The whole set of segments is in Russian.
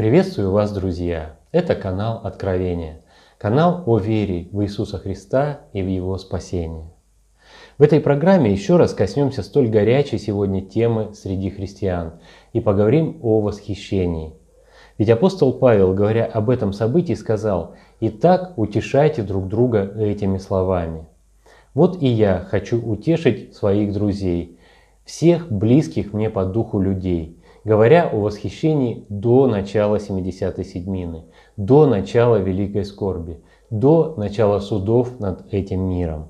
Приветствую вас, друзья! Это канал Откровения, канал о вере в Иисуса Христа и в Его спасение. В этой программе еще раз коснемся столь горячей сегодня темы среди христиан и поговорим о восхищении. Ведь апостол Павел, говоря об этом событии, сказал «Итак, утешайте друг друга этими словами». Вот и я хочу утешить своих друзей, всех близких мне по духу людей – говоря о восхищении до начала 70-й седьмины, до начала Великой Скорби, до начала судов над этим миром.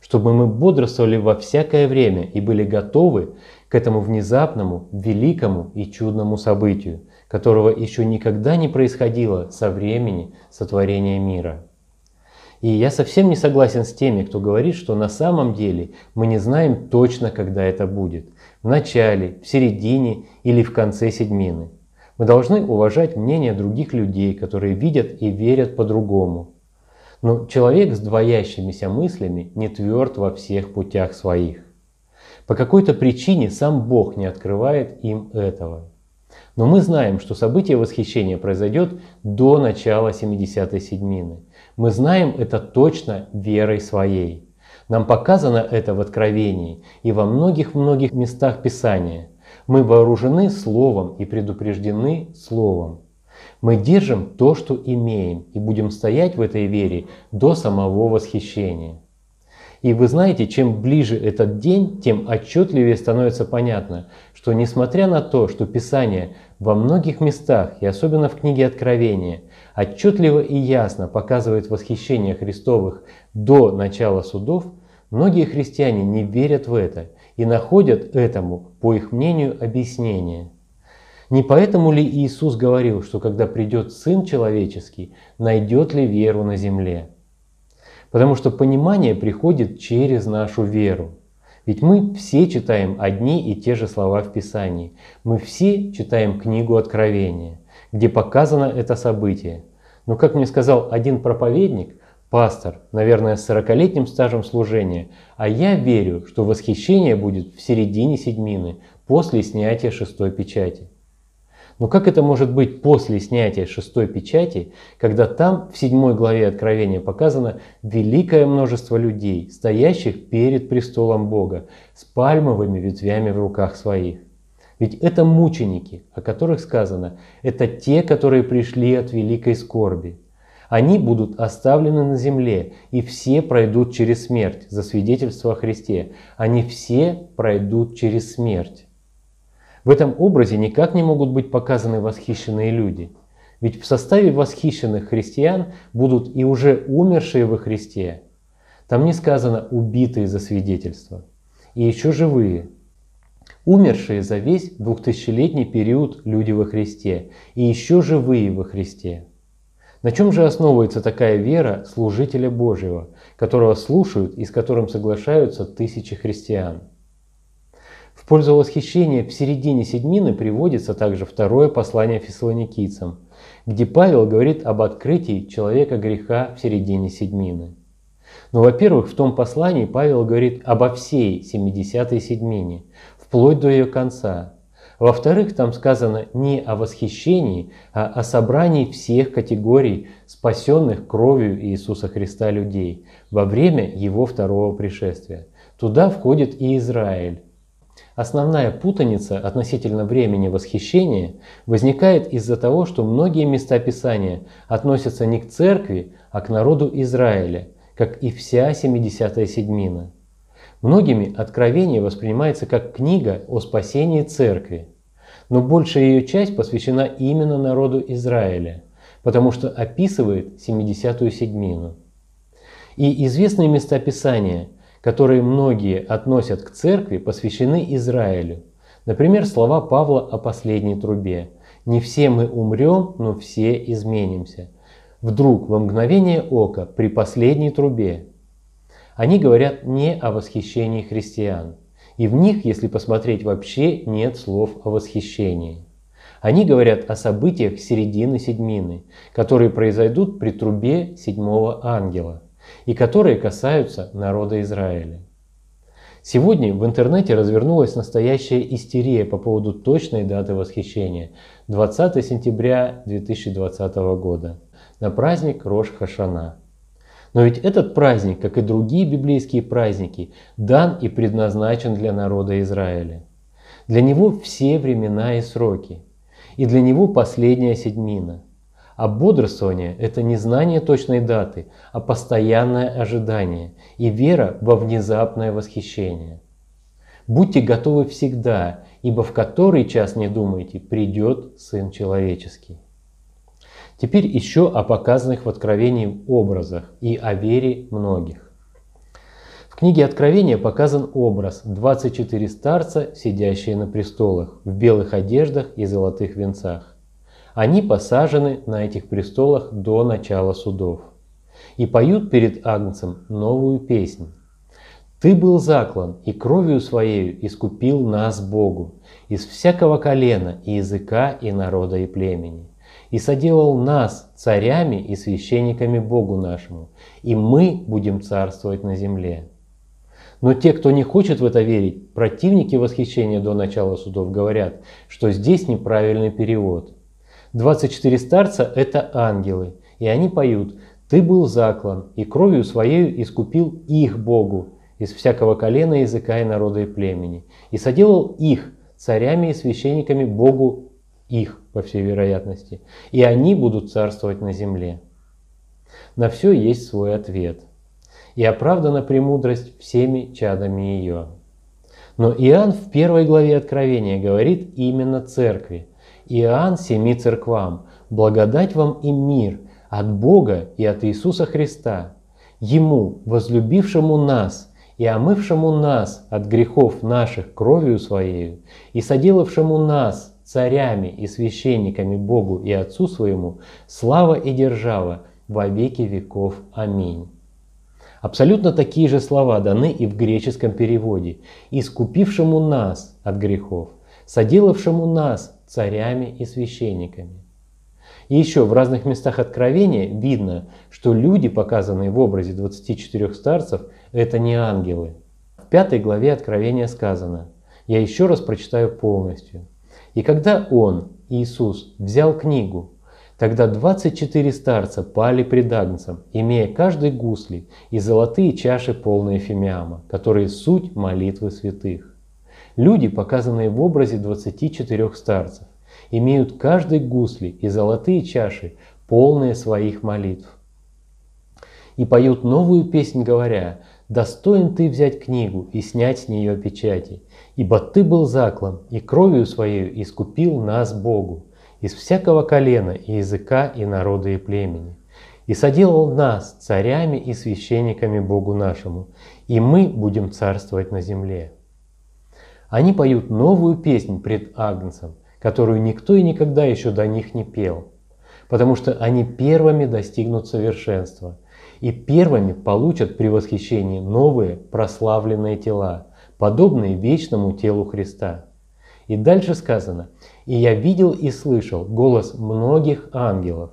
Чтобы мы бодрствовали во всякое время и были готовы к этому внезапному, великому и чудному событию, которого еще никогда не происходило со времени сотворения мира. И я совсем не согласен с теми, кто говорит, что на самом деле мы не знаем точно, когда это будет – в начале, в середине или в конце седьмины. Мы должны уважать мнение других людей, которые видят и верят по-другому. Но человек с двоящимися мыслями не тверд во всех путях своих. По какой-то причине сам Бог не открывает им этого. Но мы знаем, что событие восхищения произойдет до начала 70-й седьмины. Мы знаем это точно верой своей – нам показано это в Откровении и во многих-многих местах Писания. Мы вооружены Словом и предупреждены Словом. Мы держим то, что имеем, и будем стоять в этой вере до самого восхищения. И вы знаете, чем ближе этот день, тем отчетливее становится понятно, что несмотря на то, что Писание во многих местах, и особенно в книге Откровения, отчетливо и ясно показывает восхищение Христовых до начала судов, Многие христиане не верят в это и находят этому, по их мнению, объяснение. Не поэтому ли Иисус говорил, что когда придет Сын Человеческий, найдет ли веру на земле? Потому что понимание приходит через нашу веру. Ведь мы все читаем одни и те же слова в Писании. Мы все читаем книгу Откровения, где показано это событие. Но, как мне сказал один проповедник, пастор, наверное, с 40-летним стажем служения, а я верю, что восхищение будет в середине седьмины, после снятия шестой печати. Но как это может быть после снятия шестой печати, когда там в седьмой главе Откровения показано великое множество людей, стоящих перед престолом Бога, с пальмовыми ветвями в руках своих? Ведь это мученики, о которых сказано, это те, которые пришли от великой скорби – они будут оставлены на земле, и все пройдут через смерть за свидетельство о Христе. Они все пройдут через смерть. В этом образе никак не могут быть показаны восхищенные люди. Ведь в составе восхищенных христиан будут и уже умершие во Христе. Там не сказано «убитые за свидетельство» и еще живые, умершие за весь двухтысячелетний период люди во Христе и еще живые во Христе. На чем же основывается такая вера служителя Божьего, которого слушают и с которым соглашаются тысячи христиан? В пользу восхищения в середине седьмины приводится также второе послание фессалоникийцам, где Павел говорит об открытии человека греха в середине седьмины. Но, ну, во-первых, в том послании Павел говорит обо всей 70-й седьмине, вплоть до ее конца, во-вторых, там сказано не о восхищении, а о собрании всех категорий спасенных кровью Иисуса Христа людей во время Его второго пришествия. Туда входит и Израиль. Основная путаница относительно времени восхищения возникает из-за того, что многие места Писания относятся не к церкви, а к народу Израиля, как и вся 77 я седьмина. Многими Откровение воспринимается как книга о спасении церкви, но большая ее часть посвящена именно народу Израиля, потому что описывает 70-ю седьмину. И известные места Писания, которые многие относят к церкви, посвящены Израилю. Например, слова Павла о последней трубе. «Не все мы умрем, но все изменимся. Вдруг во мгновение ока при последней трубе они говорят не о восхищении христиан. И в них, если посмотреть вообще, нет слов о восхищении. Они говорят о событиях середины седьмины, которые произойдут при трубе седьмого ангела и которые касаются народа Израиля. Сегодня в интернете развернулась настоящая истерия по поводу точной даты восхищения – 20 сентября 2020 года на праздник Рош Хашана – но ведь этот праздник, как и другие библейские праздники, дан и предназначен для народа Израиля. Для него все времена и сроки. И для него последняя седьмина. А бодрствование – это не знание точной даты, а постоянное ожидание и вера во внезапное восхищение. Будьте готовы всегда, ибо в который час не думайте, придет Сын Человеческий. Теперь еще о показанных в Откровении образах и о вере многих. В книге Откровения показан образ 24 старца, сидящие на престолах, в белых одеждах и золотых венцах. Они посажены на этих престолах до начала судов и поют перед Агнцем новую песнь. «Ты был заклан, и кровью Своею искупил нас Богу, из всякого колена и языка и народа и племени» и соделал нас царями и священниками Богу нашему, и мы будем царствовать на земле». Но те, кто не хочет в это верить, противники восхищения до начала судов говорят, что здесь неправильный перевод. 24 старца – это ангелы, и они поют «Ты был заклан, и кровью своею искупил их Богу из всякого колена, языка и народа и племени, и соделал их царями и священниками Богу их» по всей вероятности, и они будут царствовать на земле. На все есть свой ответ, и оправдана премудрость всеми чадами ее. Но Иоанн в первой главе Откровения говорит именно церкви. Иоанн семи церквам, благодать вам и мир от Бога и от Иисуса Христа, Ему, возлюбившему нас и омывшему нас от грехов наших кровью Своею, и соделавшему нас царями и священниками Богу и Отцу своему, слава и держава во веки веков. Аминь. Абсолютно такие же слова даны и в греческом переводе «искупившему нас от грехов, соделавшему нас царями и священниками». И еще в разных местах Откровения видно, что люди, показанные в образе 24 старцев, это не ангелы. В пятой главе Откровения сказано, я еще раз прочитаю полностью – и когда он, Иисус, взял книгу, тогда двадцать четыре старца пали пред Агнцем, имея каждый гусли и золотые чаши, полные фимиама, которые суть молитвы святых. Люди, показанные в образе двадцати четырех старцев, имеют каждый гусли и золотые чаши, полные своих молитв. И поют новую песнь, говоря, достоин ты взять книгу и снять с нее печати, ибо ты был заклан, и кровью своей искупил нас Богу, из всякого колена и языка и народа и племени, и соделал нас царями и священниками Богу нашему, и мы будем царствовать на земле». Они поют новую песнь пред Агнцем, которую никто и никогда еще до них не пел, потому что они первыми достигнут совершенства – и первыми получат при восхищении новые прославленные тела, подобные вечному телу Христа. И дальше сказано, «И я видел и слышал голос многих ангелов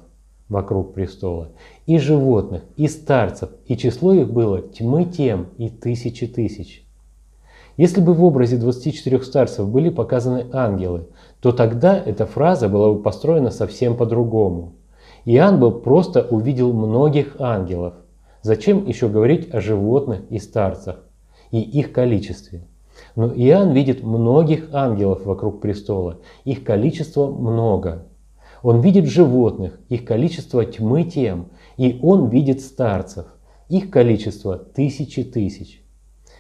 вокруг престола, и животных, и старцев, и число их было тьмы тем и тысячи тысяч». Если бы в образе 24 старцев были показаны ангелы, то тогда эта фраза была бы построена совсем по-другому. Иоанн бы просто увидел многих ангелов – Зачем еще говорить о животных и старцах и их количестве? Но Иоанн видит многих ангелов вокруг престола. Их количество много. Он видит животных, их количество тьмы тем, и он видит старцев. Их количество тысячи тысяч.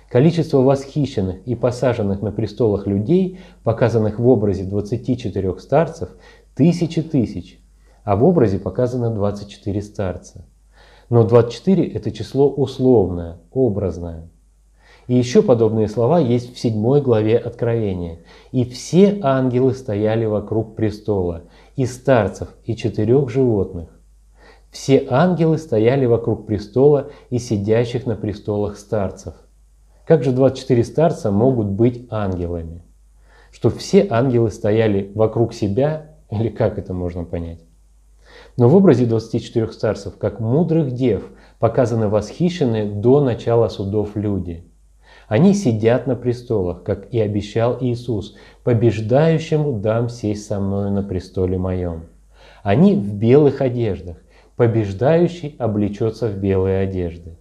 Количество восхищенных и посаженных на престолах людей, показанных в образе 24 старцев, тысячи тысяч, а в образе показано 24 старца. Но 24 – это число условное, образное. И еще подобные слова есть в 7 главе Откровения. «И все ангелы стояли вокруг престола, и старцев, и четырех животных. Все ангелы стояли вокруг престола и сидящих на престолах старцев. Как же 24 старца могут быть ангелами? Что все ангелы стояли вокруг себя, или как это можно понять? Но в образе 24 старцев, как мудрых дев, показаны восхищенные до начала судов люди. Они сидят на престолах, как и обещал Иисус, побеждающему дам сесть со мною на престоле моем. Они в белых одеждах, побеждающий облечется в белые одежды.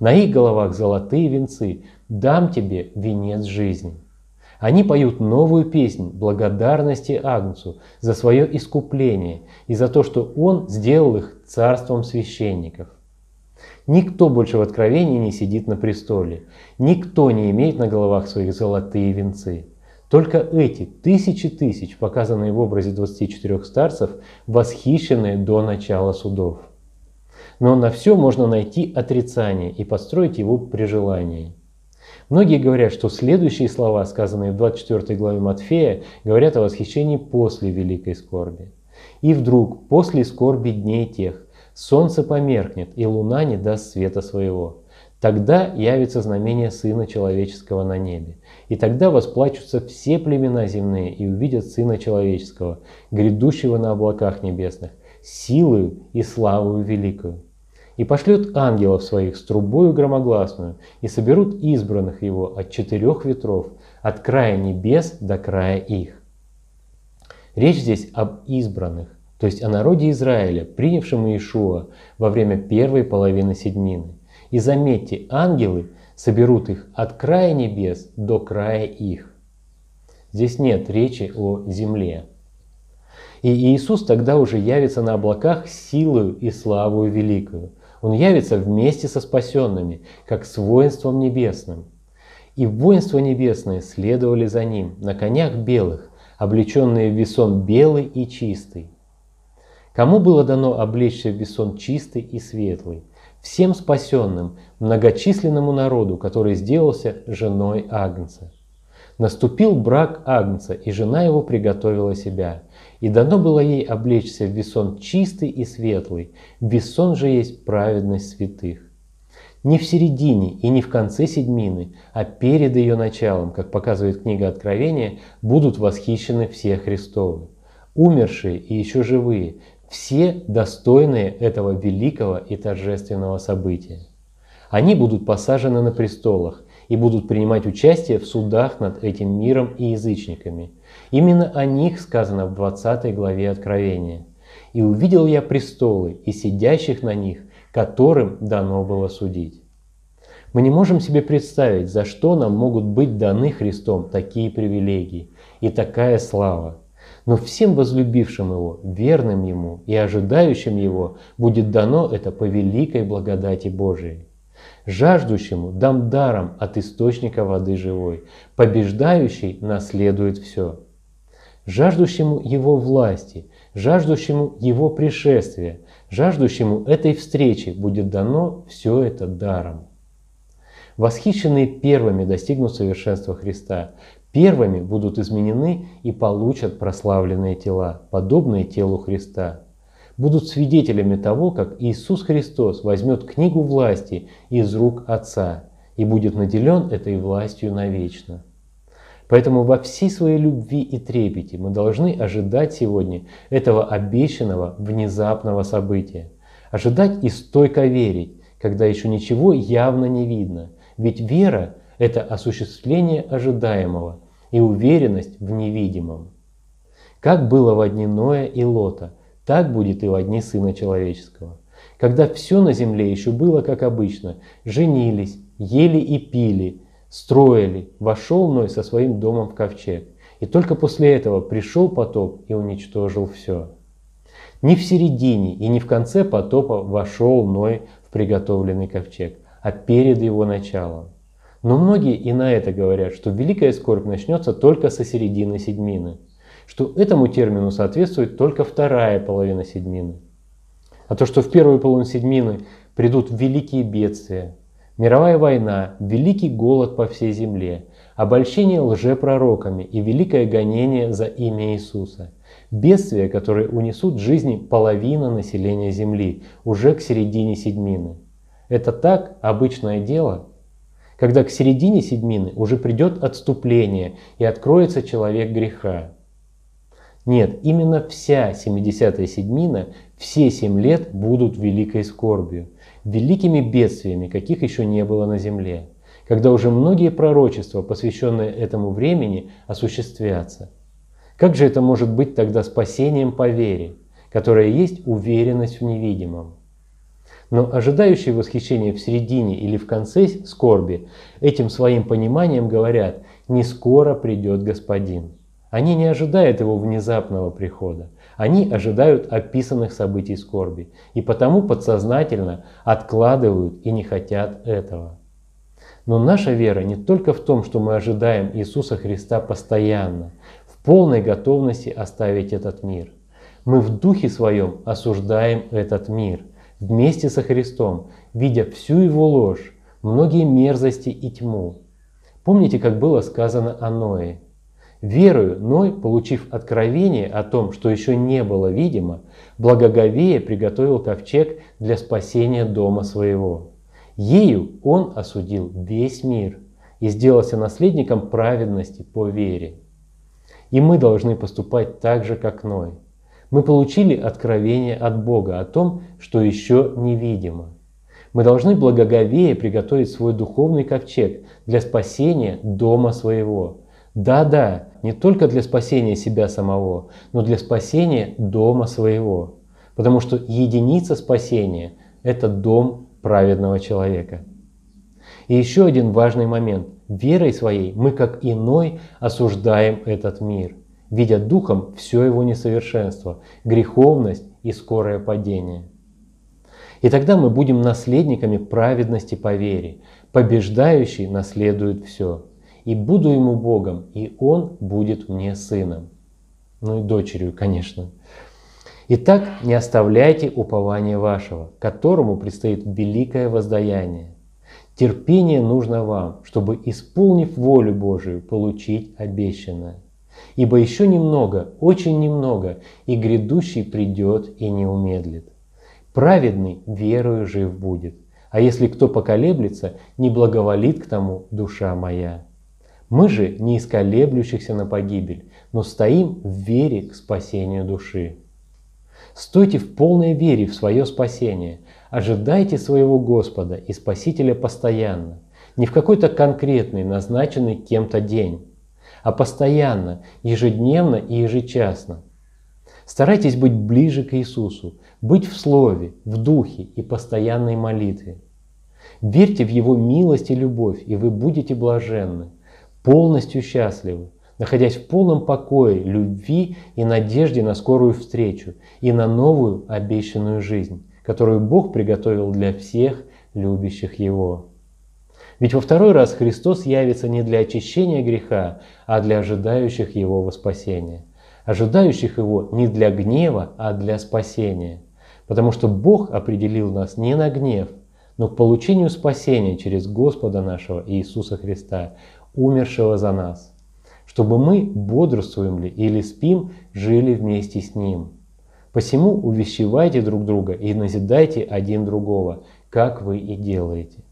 На их головах золотые венцы, дам тебе венец жизни. Они поют новую песнь благодарности Агнцу за свое искупление и за то, что он сделал их царством священников. Никто больше в откровении не сидит на престоле, никто не имеет на головах своих золотые венцы. Только эти тысячи тысяч, показанные в образе 24 старцев, восхищены до начала судов. Но на все можно найти отрицание и построить его при желании. Многие говорят, что следующие слова, сказанные в 24 главе Матфея, говорят о восхищении после великой скорби. «И вдруг, после скорби дней тех, солнце померкнет, и луна не даст света своего. Тогда явится знамение Сына Человеческого на небе. И тогда восплачутся все племена земные и увидят Сына Человеческого, грядущего на облаках небесных, силою и славою великую и пошлет ангелов своих с трубою громогласную, и соберут избранных его от четырех ветров, от края небес до края их. Речь здесь об избранных, то есть о народе Израиля, принявшем Иешуа во время первой половины седмины. И заметьте, ангелы соберут их от края небес до края их. Здесь нет речи о земле. И Иисус тогда уже явится на облаках силою и славою великую, он явится вместе со спасенными, как с воинством небесным. И воинство небесное следовали за ним на конях белых, облеченные в весон белый и чистый. Кому было дано облечься в весон чистый и светлый? Всем спасенным, многочисленному народу, который сделался женой Агнца. Наступил брак Агнца, и жена его приготовила себя – и дано было ей облечься в весон чистый и светлый, весон же есть праведность святых. Не в середине и не в конце седьмины, а перед ее началом, как показывает книга Откровения, будут восхищены все Христовы, умершие и еще живые, все достойные этого великого и торжественного события. Они будут посажены на престолах, и будут принимать участие в судах над этим миром и язычниками. Именно о них сказано в 20 главе Откровения. «И увидел я престолы и сидящих на них, которым дано было судить». Мы не можем себе представить, за что нам могут быть даны Христом такие привилегии и такая слава. Но всем возлюбившим Его, верным Ему и ожидающим Его будет дано это по великой благодати Божией жаждущему дам даром от источника воды живой, побеждающий наследует все. Жаждущему его власти, жаждущему его пришествия, жаждущему этой встречи будет дано все это даром. Восхищенные первыми достигнут совершенства Христа, первыми будут изменены и получат прославленные тела, подобные телу Христа – будут свидетелями того, как Иисус Христос возьмет книгу власти из рук Отца и будет наделен этой властью навечно. Поэтому во всей своей любви и трепете мы должны ожидать сегодня этого обещанного внезапного события. Ожидать и стойко верить, когда еще ничего явно не видно. Ведь вера – это осуществление ожидаемого и уверенность в невидимом. Как было в дне Ноя и Лота – так будет и во дни Сына Человеческого. Когда все на земле еще было как обычно, женились, ели и пили, строили, вошел Ной со своим домом в ковчег. И только после этого пришел потоп и уничтожил все. Не в середине и не в конце потопа вошел Ной в приготовленный ковчег, а перед его началом. Но многие и на это говорят, что великая скорбь начнется только со середины седьмины что этому термину соответствует только вторая половина седьмины. А то, что в первую половину седьмины придут великие бедствия, мировая война, великий голод по всей земле, обольщение лжепророками и великое гонение за имя Иисуса. Бедствия, которые унесут жизни половина населения Земли уже к середине седьмины. Это так обычное дело, когда к середине седьмины уже придет отступление и откроется человек греха, нет, именно вся 70-я седьмина, все семь лет будут великой скорбью, великими бедствиями, каких еще не было на земле, когда уже многие пророчества, посвященные этому времени, осуществятся. Как же это может быть тогда спасением по вере, которая есть уверенность в невидимом? Но ожидающие восхищения в середине или в конце скорби этим своим пониманием говорят «не скоро придет Господин». Они не ожидают его внезапного прихода. Они ожидают описанных событий скорби и потому подсознательно откладывают и не хотят этого. Но наша вера не только в том, что мы ожидаем Иисуса Христа постоянно, в полной готовности оставить этот мир. Мы в духе своем осуждаем этот мир вместе со Христом, видя всю его ложь, многие мерзости и тьму. Помните, как было сказано о Ное – Верою Ной, получив откровение о том, что еще не было видимо, благоговея приготовил ковчег для спасения дома своего. Ею он осудил весь мир и сделался наследником праведности по вере. И мы должны поступать так же, как Ной. Мы получили откровение от Бога о том, что еще невидимо. Мы должны благоговея приготовить свой духовный ковчег для спасения дома своего – да-да, не только для спасения себя самого, но для спасения дома своего. Потому что единица спасения – это дом праведного человека. И еще один важный момент. Верой своей мы, как иной, осуждаем этот мир, видя духом все его несовершенство, греховность и скорое падение. И тогда мы будем наследниками праведности по вере. Побеждающий наследует все и буду ему Богом, и он будет мне сыном». Ну и дочерью, конечно. Итак, не оставляйте упования вашего, которому предстоит великое воздаяние. Терпение нужно вам, чтобы, исполнив волю Божию, получить обещанное. Ибо еще немного, очень немного, и грядущий придет и не умедлит. Праведный верою жив будет, а если кто поколеблется, не благоволит к тому душа моя. Мы же не из колеблющихся на погибель, но стоим в вере к спасению души. Стойте в полной вере в свое спасение. Ожидайте своего Господа и Спасителя постоянно. Не в какой-то конкретный, назначенный кем-то день, а постоянно, ежедневно и ежечасно. Старайтесь быть ближе к Иисусу, быть в Слове, в Духе и постоянной молитве. Верьте в Его милость и любовь, и вы будете блаженны полностью счастливы, находясь в полном покое, любви и надежде на скорую встречу и на новую обещанную жизнь, которую Бог приготовил для всех любящих Его. Ведь во второй раз Христос явится не для очищения греха, а для ожидающих Его во спасение. Ожидающих Его не для гнева, а для спасения. Потому что Бог определил нас не на гнев, но к получению спасения через Господа нашего Иисуса Христа, умершего за нас, чтобы мы, бодрствуем ли или спим, жили вместе с Ним. Посему увещевайте друг друга и назидайте один другого, как вы и делаете.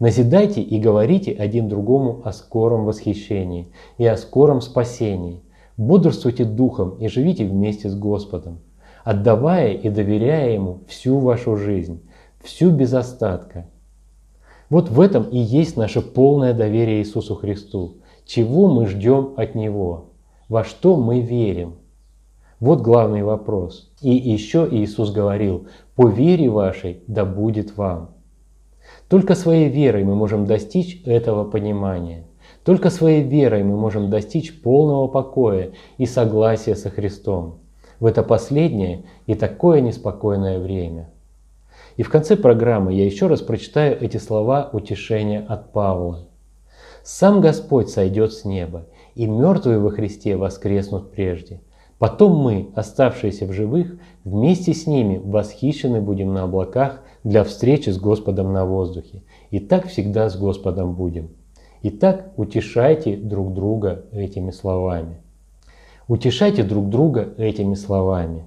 Назидайте и говорите один другому о скором восхищении и о скором спасении. Бодрствуйте духом и живите вместе с Господом, отдавая и доверяя Ему всю вашу жизнь, всю без остатка – вот в этом и есть наше полное доверие Иисусу Христу. Чего мы ждем от Него? Во что мы верим? Вот главный вопрос. И еще Иисус говорил, «По вере вашей да будет вам». Только своей верой мы можем достичь этого понимания. Только своей верой мы можем достичь полного покоя и согласия со Христом в это последнее и такое неспокойное время – и в конце программы я еще раз прочитаю эти слова утешения от Павла. «Сам Господь сойдет с неба, и мертвые во Христе воскреснут прежде. Потом мы, оставшиеся в живых, вместе с ними восхищены будем на облаках для встречи с Господом на воздухе. И так всегда с Господом будем. Итак, утешайте друг друга этими словами. Утешайте друг друга этими словами.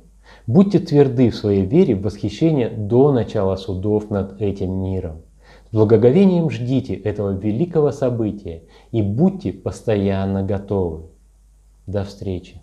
Будьте тверды в своей вере в восхищение до начала судов над этим миром. С благоговением ждите этого великого события и будьте постоянно готовы. До встречи!